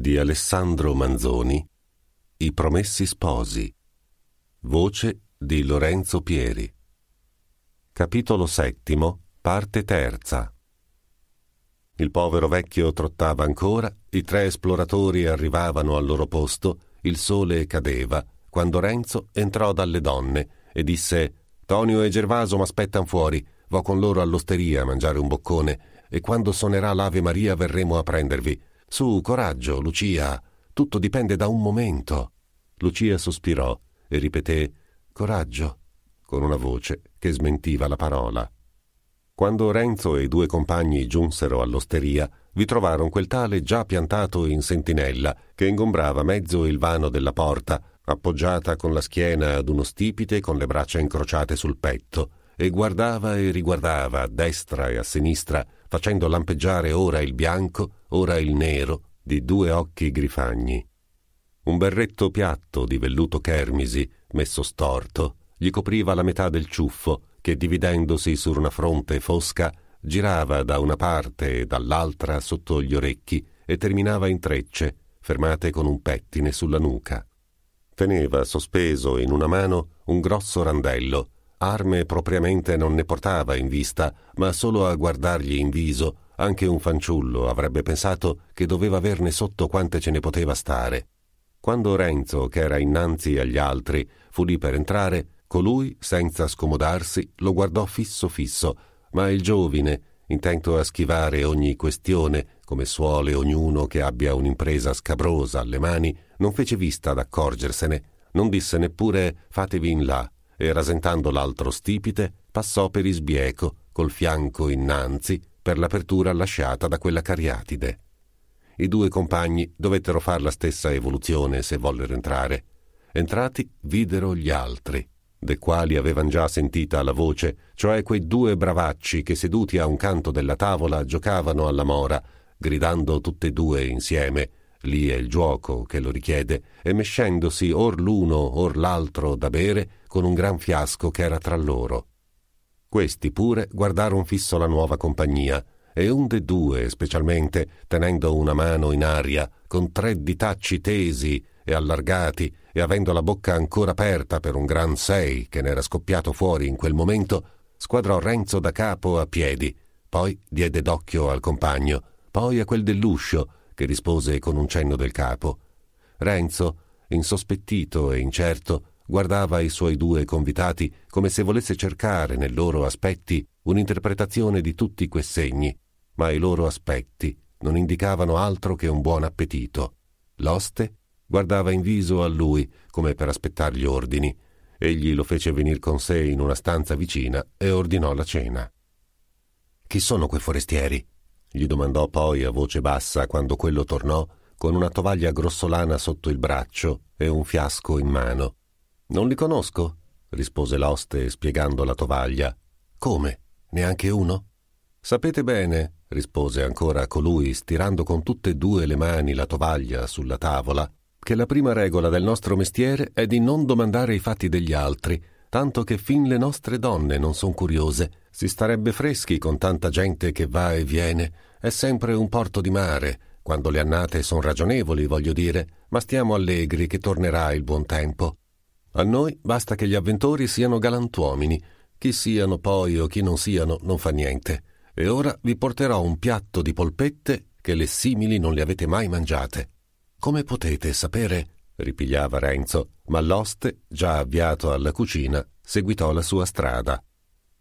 di Alessandro Manzoni, I Promessi Sposi, voce di Lorenzo Pieri. Capitolo settimo, parte terza. Il povero vecchio trottava ancora, i tre esploratori arrivavano al loro posto, il sole cadeva, quando Renzo entrò dalle donne e disse Tonio e Gervaso m'aspettan fuori, vo con loro all'osteria a mangiare un boccone e quando suonerà l'Ave Maria verremo a prendervi. Su, coraggio, Lucia, tutto dipende da un momento. Lucia sospirò e ripeté coraggio con una voce che smentiva la parola. Quando Renzo e i due compagni giunsero all'osteria, vi trovarono quel tale già piantato in sentinella, che ingombrava mezzo il vano della porta, appoggiata con la schiena ad uno stipite con le braccia incrociate sul petto, e guardava e riguardava a destra e a sinistra, facendo lampeggiare ora il bianco, ora il nero di due occhi grifagni. Un berretto piatto di velluto chermisi, messo storto, gli copriva la metà del ciuffo che, dividendosi su una fronte fosca, girava da una parte e dall'altra sotto gli orecchi e terminava in trecce, fermate con un pettine sulla nuca. Teneva sospeso in una mano un grosso randello Arme propriamente non ne portava in vista, ma solo a guardargli in viso anche un fanciullo avrebbe pensato che doveva averne sotto quante ce ne poteva stare. Quando Renzo, che era innanzi agli altri, fu lì per entrare, colui, senza scomodarsi, lo guardò fisso fisso, ma il giovine, intento a schivare ogni questione, come suole ognuno che abbia un'impresa scabrosa alle mani, non fece vista ad accorgersene, non disse neppure fatevi in là, e rasentando l'altro stipite passò per isbieco, col fianco innanzi, per l'apertura lasciata da quella cariatide. I due compagni dovettero far la stessa evoluzione se vollero entrare. Entrati videro gli altri, dei quali avevan già sentita la voce, cioè quei due bravacci che seduti a un canto della tavola giocavano alla mora, gridando tutte e due insieme lì è il giuoco che lo richiede, e mescendosi or l'uno or l'altro da bere, con un gran fiasco che era tra loro. Questi pure guardarono fisso la nuova compagnia, e un de due, specialmente, tenendo una mano in aria, con tre ditacci tesi e allargati, e avendo la bocca ancora aperta per un gran sei che n'era scoppiato fuori in quel momento, squadrò Renzo da capo a piedi, poi diede d'occhio al compagno, poi a quel dell'uscio, che rispose con un cenno del capo. Renzo, insospettito e incerto, guardava i suoi due convitati come se volesse cercare nei loro aspetti un'interpretazione di tutti quei segni, ma i loro aspetti non indicavano altro che un buon appetito. L'oste guardava in viso a lui come per gli ordini. Egli lo fece venire con sé in una stanza vicina e ordinò la cena. Chi sono quei forestieri? gli domandò poi a voce bassa quando quello tornò con una tovaglia grossolana sotto il braccio e un fiasco in mano. Non li conosco, rispose l'oste spiegando la tovaglia. Come? Neanche uno? Sapete bene, rispose ancora colui, stirando con tutte e due le mani la tovaglia sulla tavola, che la prima regola del nostro mestiere è di non domandare i fatti degli altri, tanto che fin le nostre donne non son curiose. Si starebbe freschi con tanta gente che va e viene. È sempre un porto di mare. Quando le annate son ragionevoli, voglio dire, ma stiamo allegri che tornerà il buon tempo. A noi basta che gli avventori siano galantuomini. Chi siano poi o chi non siano non fa niente. E ora vi porterò un piatto di polpette che le simili non le avete mai mangiate. Come potete sapere? ripigliava Renzo, ma l'oste, già avviato alla cucina, seguitò la sua strada.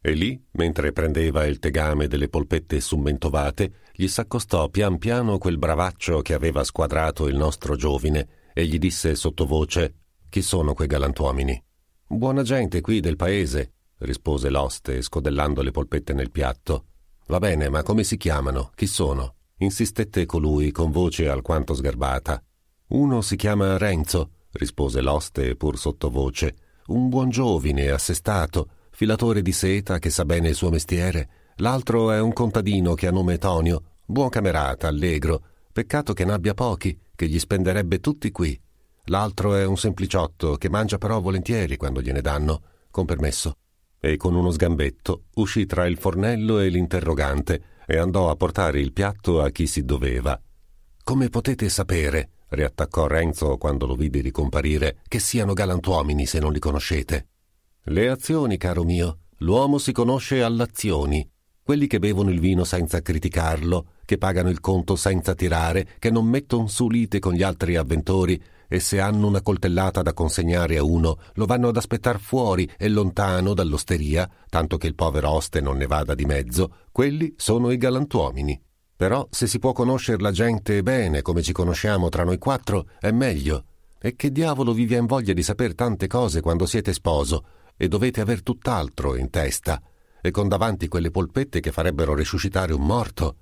E lì, mentre prendeva il tegame delle polpette summentovate, gli s'accostò pian piano quel bravaccio che aveva squadrato il nostro giovine e gli disse sottovoce chi sono quei galantuomini? Buona gente qui del paese, rispose l'oste, scodellando le polpette nel piatto. Va bene, ma come si chiamano? Chi sono? insistette colui con voce alquanto sgarbata. Uno si chiama Renzo, rispose l'oste pur sottovoce, un buon giovine assestato, filatore di seta che sa bene il suo mestiere. L'altro è un contadino che ha nome Tonio, buon camerata, allegro. Peccato che n'abbia pochi, che gli spenderebbe tutti qui. L'altro è un sempliciotto che mangia però volentieri quando gliene danno, con permesso. E con uno sgambetto uscì tra il fornello e l'interrogante e andò a portare il piatto a chi si doveva. Come potete sapere, riattaccò Renzo quando lo vide ricomparire, che siano galantuomini se non li conoscete. Le azioni, caro mio, l'uomo si conosce all'azioni. Quelli che bevono il vino senza criticarlo, che pagano il conto senza tirare, che non mettono su lite con gli altri avventori, e se hanno una coltellata da consegnare a uno, lo vanno ad aspettar fuori e lontano dall'osteria, tanto che il povero oste non ne vada di mezzo, quelli sono i galantuomini. Però se si può conoscere la gente bene, come ci conosciamo tra noi quattro, è meglio. E che diavolo vi vien voglia di sapere tante cose quando siete sposo, e dovete aver tutt'altro in testa, e con davanti quelle polpette che farebbero resuscitare un morto.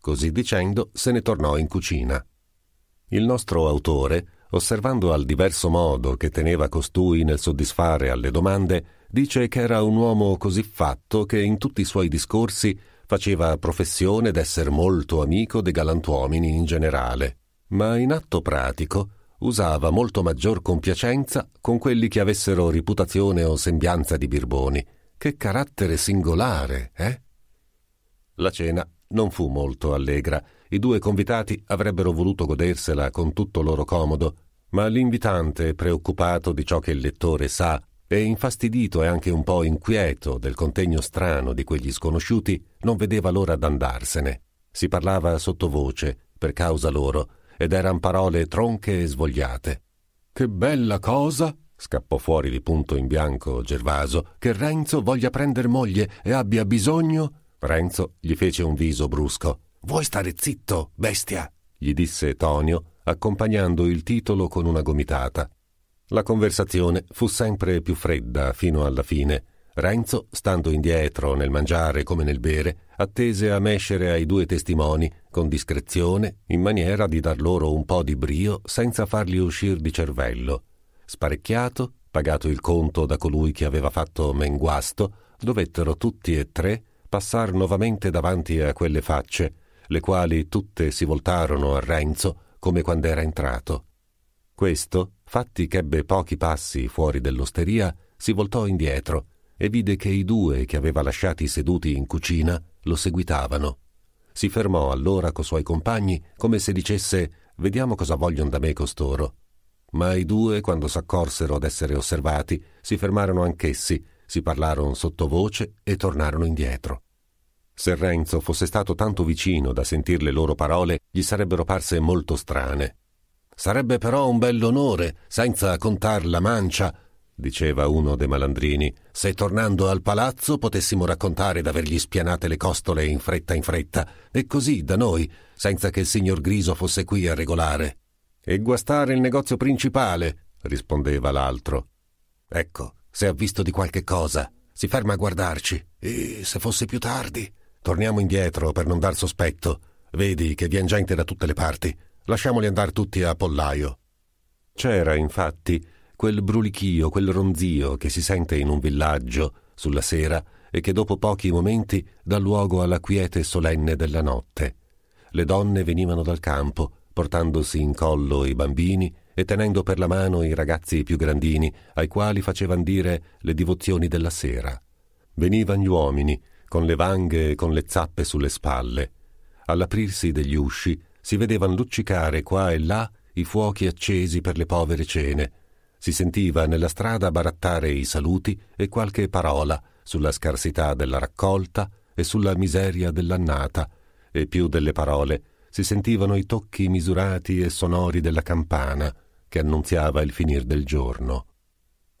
Così dicendo se ne tornò in cucina. Il nostro autore osservando al diverso modo che teneva costui nel soddisfare alle domande, dice che era un uomo così fatto che in tutti i suoi discorsi faceva professione d'esser molto amico dei galantuomini in generale, ma in atto pratico usava molto maggior compiacenza con quelli che avessero riputazione o sembianza di birboni. Che carattere singolare, eh? La cena non fu molto allegra, i due convitati avrebbero voluto godersela con tutto loro comodo, ma l'invitante, preoccupato di ciò che il lettore sa e infastidito e anche un po' inquieto del contegno strano di quegli sconosciuti, non vedeva l'ora d'andarsene. Si parlava sottovoce, per causa loro, ed eran parole tronche e svogliate. Che bella cosa! scappò fuori di punto in bianco Gervaso, che Renzo voglia prender moglie e abbia bisogno. Renzo gli fece un viso brusco. Vuoi stare zitto, bestia? gli disse Tonio, accompagnando il titolo con una gomitata. La conversazione fu sempre più fredda fino alla fine. Renzo, stando indietro nel mangiare come nel bere, attese a mescere ai due testimoni, con discrezione, in maniera di dar loro un po' di brio senza farli uscir di cervello. Sparecchiato, pagato il conto da colui che aveva fatto menguasto, dovettero tutti e tre passar nuovamente davanti a quelle facce, le quali tutte si voltarono a Renzo come quando era entrato. Questo, fatti ch'ebbe pochi passi fuori dell'osteria, si voltò indietro e vide che i due che aveva lasciati seduti in cucina lo seguitavano. Si fermò allora co suoi compagni come se dicesse vediamo cosa vogliono da me costoro. Ma i due, quando s'accorsero d'essere osservati, si fermarono anch'essi, si parlarono sottovoce e tornarono indietro. Se Renzo fosse stato tanto vicino da sentir le loro parole, gli sarebbero parse molto strane. Sarebbe però un bell'onore, senza contar la mancia, diceva uno dei malandrini, se tornando al palazzo potessimo raccontare d'avergli spianate le costole in fretta in fretta, e così da noi, senza che il signor Griso fosse qui a regolare. E guastare il negozio principale, rispondeva l'altro. Ecco, se ha visto di qualche cosa, si ferma a guardarci. E se fosse più tardi? Torniamo indietro per non dar sospetto. Vedi che vien gente da tutte le parti. Lasciamoli andar tutti a pollaio. C'era, infatti, quel brulichio, quel ronzio che si sente in un villaggio, sulla sera, e che dopo pochi momenti dà luogo alla quiete solenne della notte. Le donne venivano dal campo, portandosi in collo i bambini e tenendo per la mano i ragazzi più grandini, ai quali facevano dire le divozioni della sera. Venivan gli uomini, con le vanghe e con le zappe sulle spalle. All'aprirsi degli usci si vedevano luccicare qua e là i fuochi accesi per le povere cene. Si sentiva nella strada barattare i saluti e qualche parola sulla scarsità della raccolta e sulla miseria dell'annata, e più delle parole si sentivano i tocchi misurati e sonori della campana che annunziava il finir del giorno.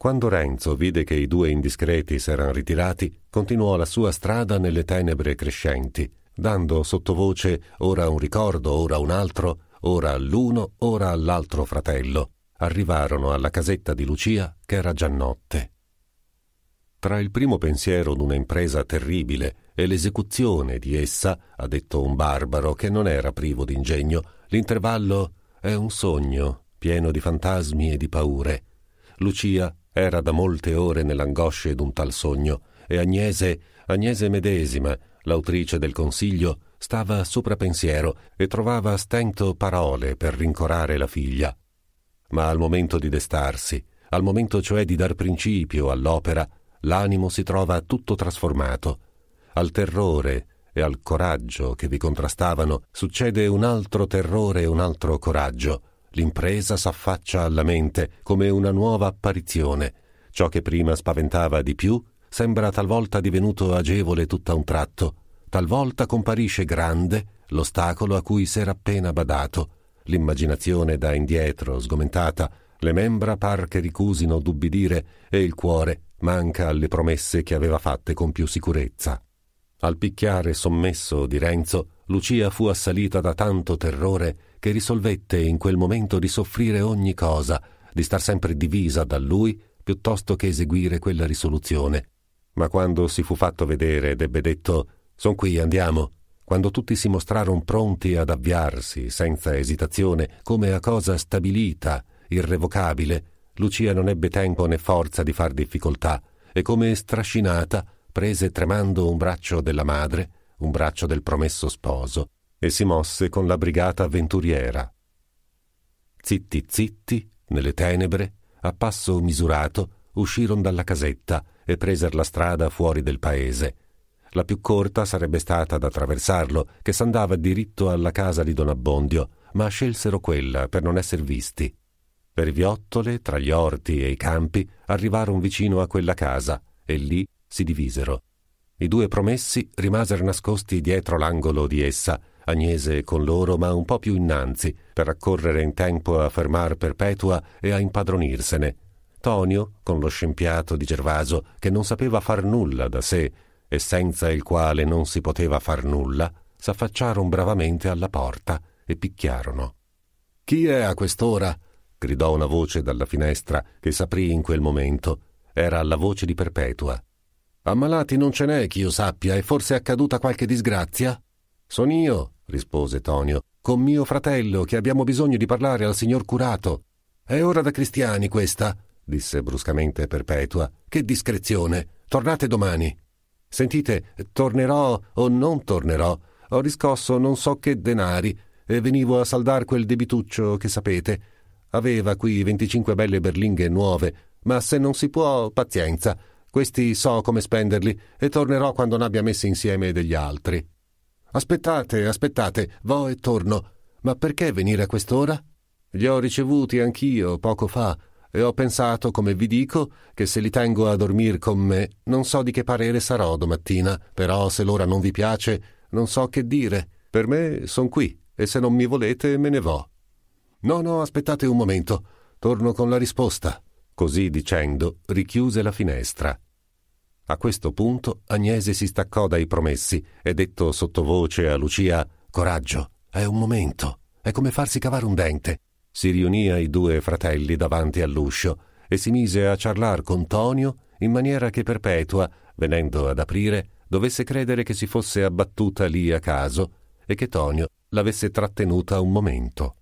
Quando Renzo vide che i due indiscreti s'eran ritirati, continuò la sua strada nelle tenebre crescenti, dando sottovoce ora un ricordo, ora un altro, ora all'uno, ora all'altro fratello. Arrivarono alla casetta di Lucia, che era già notte tra il primo pensiero d'una impresa terribile e l'esecuzione di essa, ha detto un barbaro che non era privo d'ingegno, l'intervallo è un sogno pieno di fantasmi e di paure. Lucia era da molte ore nell'angoscia d'un tal sogno e Agnese, Agnese medesima, l'autrice del consiglio, stava sopra pensiero e trovava a stento parole per rincorare la figlia. Ma al momento di destarsi, al momento cioè di dar principio all'opera, l'animo si trova tutto trasformato. Al terrore e al coraggio che vi contrastavano succede un altro terrore e un altro coraggio, l'impresa s'affaccia alla mente come una nuova apparizione. Ciò che prima spaventava di più sembra talvolta divenuto agevole tutt'a un tratto, talvolta comparisce grande l'ostacolo a cui s'era appena badato. L'immaginazione dà indietro, sgomentata, le membra par che ricusino d'ubbidire e il cuore manca alle promesse che aveva fatte con più sicurezza. Al picchiare sommesso di Renzo Lucia fu assalita da tanto terrore che risolvette in quel momento di soffrire ogni cosa, di star sempre divisa da lui piuttosto che eseguire quella risoluzione. Ma quando si fu fatto vedere ed ebbe detto Son qui, andiamo, quando tutti si mostrarono pronti ad avviarsi, senza esitazione, come a cosa stabilita, irrevocabile, Lucia non ebbe tempo né forza di far difficoltà e come strascinata prese tremando un braccio della madre un braccio del promesso sposo, e si mosse con la brigata avventuriera. Zitti zitti, nelle tenebre, a passo misurato, uscirono dalla casetta e presero la strada fuori del paese. La più corta sarebbe stata ad attraversarlo, che s'andava diritto alla casa di Don Abbondio, ma scelsero quella per non esser visti. Per viottole, tra gli orti e i campi, arrivarono vicino a quella casa e lì si divisero. I due promessi rimasero nascosti dietro l'angolo di essa, Agnese con loro ma un po' più innanzi, per accorrere in tempo a fermar Perpetua e a impadronirsene. Tonio, con lo scempiato di Gervaso, che non sapeva far nulla da sé e senza il quale non si poteva far nulla, s'affacciarono bravamente alla porta e picchiarono. Chi è a quest'ora? gridò una voce dalla finestra che s'aprì in quel momento. Era la voce di Perpetua. Ammalati non ce n'è, ch'io sappia, e forse è accaduta qualche disgrazia? Son io, rispose Tonio, con mio fratello, che abbiamo bisogno di parlare al signor curato. È ora da cristiani questa, disse bruscamente Perpetua. Che discrezione! Tornate domani. Sentite, tornerò o non tornerò. Ho riscosso non so che denari e venivo a saldar quel debituccio che sapete. Aveva qui venticinque belle berlinghe nuove, ma se non si può, pazienza. Questi so come spenderli e tornerò quando ne abbia messi insieme degli altri. Aspettate, aspettate, vo e torno. Ma perché venire a quest'ora? Li ho ricevuti anch'io poco fa e ho pensato, come vi dico, che se li tengo a dormire con me non so di che parere sarò domattina, però se l'ora non vi piace non so che dire. Per me son qui e se non mi volete me ne vo. No, no, aspettate un momento. Torno con la risposta. Così dicendo, richiuse la finestra. A questo punto Agnese si staccò dai promessi e detto sottovoce a Lucia Coraggio, è un momento, è come farsi cavare un dente. Si riunì ai due fratelli davanti all'uscio e si mise a ciarlar con Tonio in maniera che Perpetua, venendo ad aprire, dovesse credere che si fosse abbattuta lì a caso e che Tonio l'avesse trattenuta un momento.